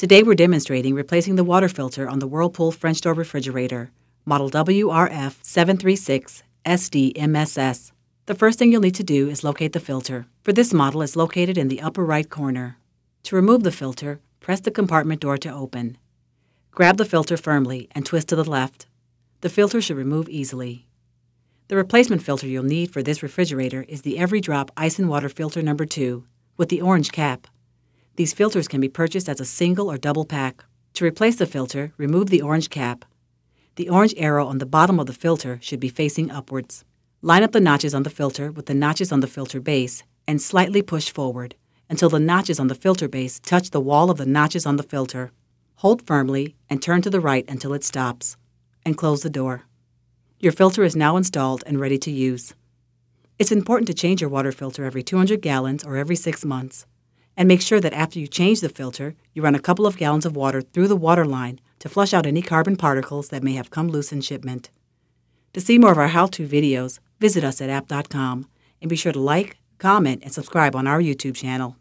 Today we're demonstrating replacing the water filter on the Whirlpool French door refrigerator, model WRF736SDMSS. The first thing you'll need to do is locate the filter. For this model, it's located in the upper right corner. To remove the filter, press the compartment door to open. Grab the filter firmly and twist to the left. The filter should remove easily. The replacement filter you'll need for this refrigerator is the Every Drop Ice and Water Filter number 2 with the orange cap. These filters can be purchased as a single or double pack. To replace the filter, remove the orange cap. The orange arrow on the bottom of the filter should be facing upwards. Line up the notches on the filter with the notches on the filter base and slightly push forward until the notches on the filter base touch the wall of the notches on the filter. Hold firmly and turn to the right until it stops, and close the door. Your filter is now installed and ready to use. It's important to change your water filter every 200 gallons or every six months and make sure that after you change the filter, you run a couple of gallons of water through the water line to flush out any carbon particles that may have come loose in shipment. To see more of our how-to videos, visit us at app.com and be sure to like, comment, and subscribe on our YouTube channel.